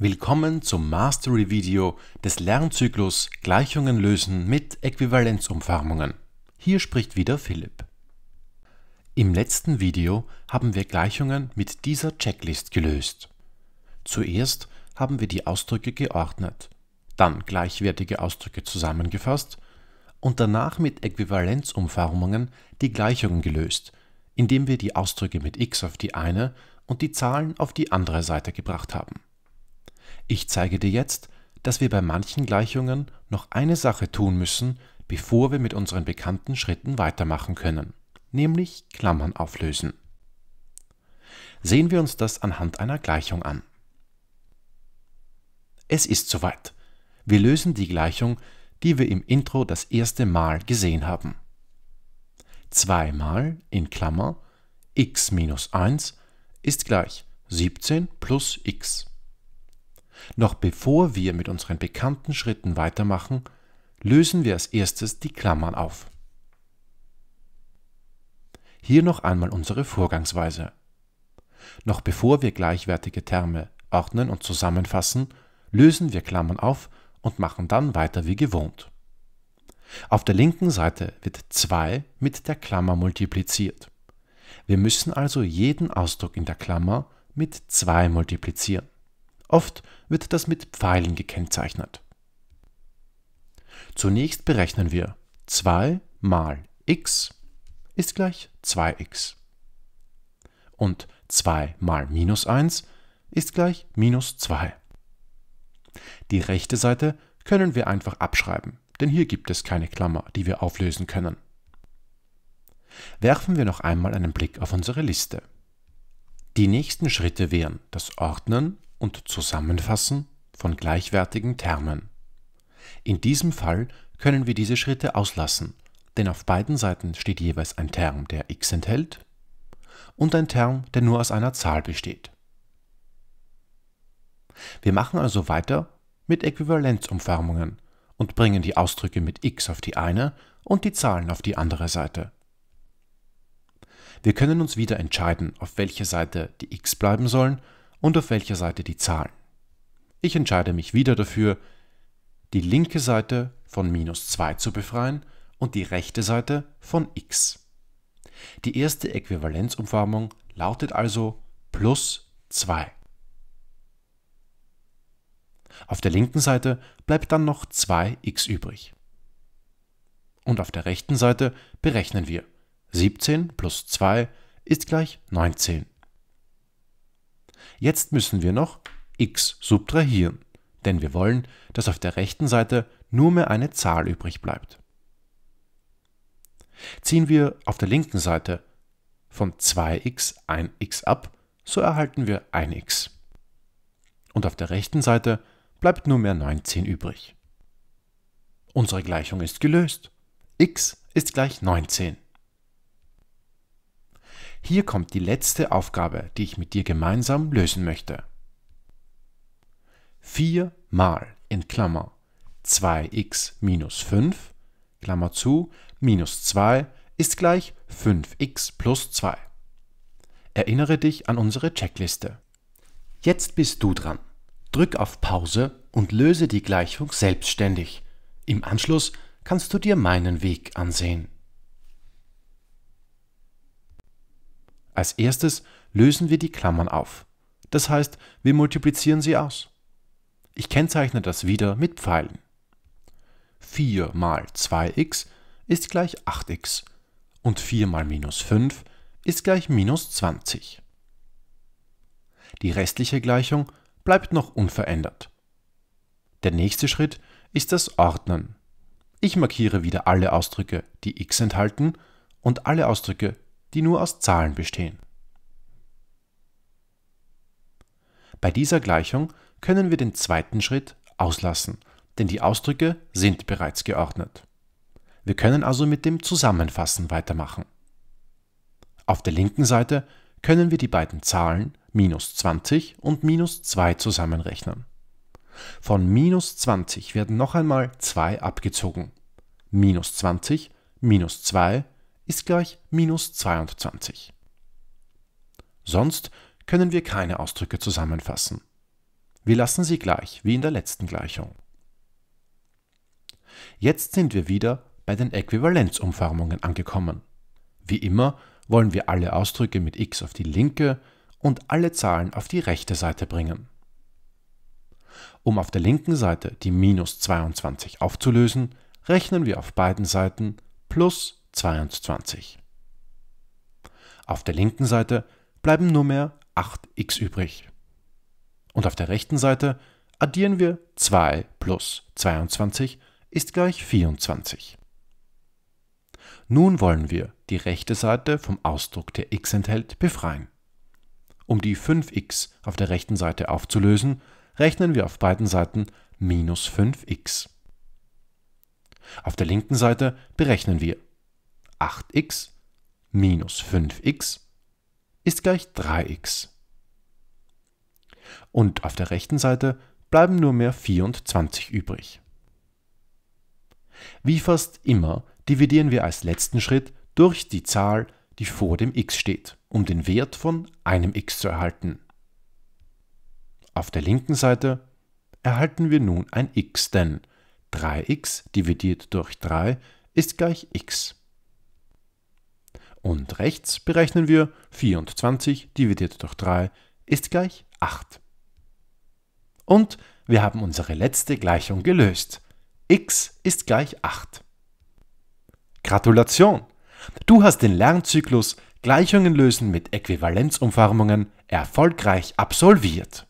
Willkommen zum Mastery-Video des Lernzyklus Gleichungen lösen mit Äquivalenzumformungen. Hier spricht wieder Philipp. Im letzten Video haben wir Gleichungen mit dieser Checklist gelöst. Zuerst haben wir die Ausdrücke geordnet, dann gleichwertige Ausdrücke zusammengefasst und danach mit Äquivalenzumformungen die Gleichungen gelöst, indem wir die Ausdrücke mit x auf die eine und die Zahlen auf die andere Seite gebracht haben. Ich zeige dir jetzt, dass wir bei manchen Gleichungen noch eine Sache tun müssen, bevor wir mit unseren bekannten Schritten weitermachen können, nämlich Klammern auflösen. Sehen wir uns das anhand einer Gleichung an. Es ist soweit. Wir lösen die Gleichung, die wir im Intro das erste Mal gesehen haben. 2 mal in Klammer x minus 1 ist gleich 17 plus x. Noch bevor wir mit unseren bekannten Schritten weitermachen, lösen wir als erstes die Klammern auf. Hier noch einmal unsere Vorgangsweise. Noch bevor wir gleichwertige Terme ordnen und zusammenfassen, lösen wir Klammern auf und machen dann weiter wie gewohnt. Auf der linken Seite wird 2 mit der Klammer multipliziert. Wir müssen also jeden Ausdruck in der Klammer mit 2 multiplizieren. Oft wird das mit Pfeilen gekennzeichnet. Zunächst berechnen wir 2 mal x ist gleich 2x. Und 2 mal minus 1 ist gleich minus 2. Die rechte Seite können wir einfach abschreiben, denn hier gibt es keine Klammer, die wir auflösen können. Werfen wir noch einmal einen Blick auf unsere Liste. Die nächsten Schritte wären das Ordnen, und Zusammenfassen von gleichwertigen Termen. In diesem Fall können wir diese Schritte auslassen, denn auf beiden Seiten steht jeweils ein Term, der x enthält und ein Term, der nur aus einer Zahl besteht. Wir machen also weiter mit Äquivalenzumformungen und bringen die Ausdrücke mit x auf die eine und die Zahlen auf die andere Seite. Wir können uns wieder entscheiden, auf welche Seite die x bleiben sollen und auf welcher Seite die Zahlen. Ich entscheide mich wieder dafür, die linke Seite von minus 2 zu befreien und die rechte Seite von x. Die erste Äquivalenzumformung lautet also plus 2. Auf der linken Seite bleibt dann noch 2x übrig. Und auf der rechten Seite berechnen wir 17 plus 2 ist gleich 19. Jetzt müssen wir noch x subtrahieren, denn wir wollen, dass auf der rechten Seite nur mehr eine Zahl übrig bleibt. Ziehen wir auf der linken Seite von 2x ein x ab, so erhalten wir ein x Und auf der rechten Seite bleibt nur mehr 19 übrig. Unsere Gleichung ist gelöst. x ist gleich 19. Hier kommt die letzte Aufgabe, die ich mit dir gemeinsam lösen möchte. 4 mal in Klammer 2x minus 5, Klammer zu, minus 2 ist gleich 5x plus 2. Erinnere dich an unsere Checkliste. Jetzt bist du dran. Drück auf Pause und löse die Gleichung selbstständig. Im Anschluss kannst du dir meinen Weg ansehen. Als erstes lösen wir die Klammern auf. Das heißt, wir multiplizieren sie aus. Ich kennzeichne das wieder mit Pfeilen. 4 mal 2x ist gleich 8x und 4 mal minus 5 ist gleich minus 20. Die restliche Gleichung bleibt noch unverändert. Der nächste Schritt ist das Ordnen. Ich markiere wieder alle Ausdrücke, die x enthalten und alle Ausdrücke, die nur aus Zahlen bestehen. Bei dieser Gleichung können wir den zweiten Schritt auslassen, denn die Ausdrücke sind bereits geordnet. Wir können also mit dem Zusammenfassen weitermachen. Auf der linken Seite können wir die beiden Zahlen minus 20 und minus 2 zusammenrechnen. Von minus 20 werden noch einmal 2 abgezogen. Minus 20, minus 2 ist gleich minus 22. Sonst können wir keine Ausdrücke zusammenfassen. Wir lassen sie gleich, wie in der letzten Gleichung. Jetzt sind wir wieder bei den Äquivalenzumformungen angekommen. Wie immer wollen wir alle Ausdrücke mit x auf die linke und alle Zahlen auf die rechte Seite bringen. Um auf der linken Seite die minus 22 aufzulösen, rechnen wir auf beiden Seiten plus 22. Auf der linken Seite bleiben nur mehr 8x übrig. Und auf der rechten Seite addieren wir 2 plus 22 ist gleich 24. Nun wollen wir die rechte Seite vom Ausdruck, der x enthält, befreien. Um die 5x auf der rechten Seite aufzulösen, rechnen wir auf beiden Seiten minus 5x. Auf der linken Seite berechnen wir 8x minus 5x ist gleich 3x. Und auf der rechten Seite bleiben nur mehr 24 übrig. Wie fast immer dividieren wir als letzten Schritt durch die Zahl, die vor dem x steht, um den Wert von einem x zu erhalten. Auf der linken Seite erhalten wir nun ein x, denn 3x dividiert durch 3 ist gleich x. Und rechts berechnen wir 24 dividiert durch 3 ist gleich 8. Und wir haben unsere letzte Gleichung gelöst. x ist gleich 8. Gratulation! Du hast den Lernzyklus Gleichungen lösen mit Äquivalenzumformungen erfolgreich absolviert.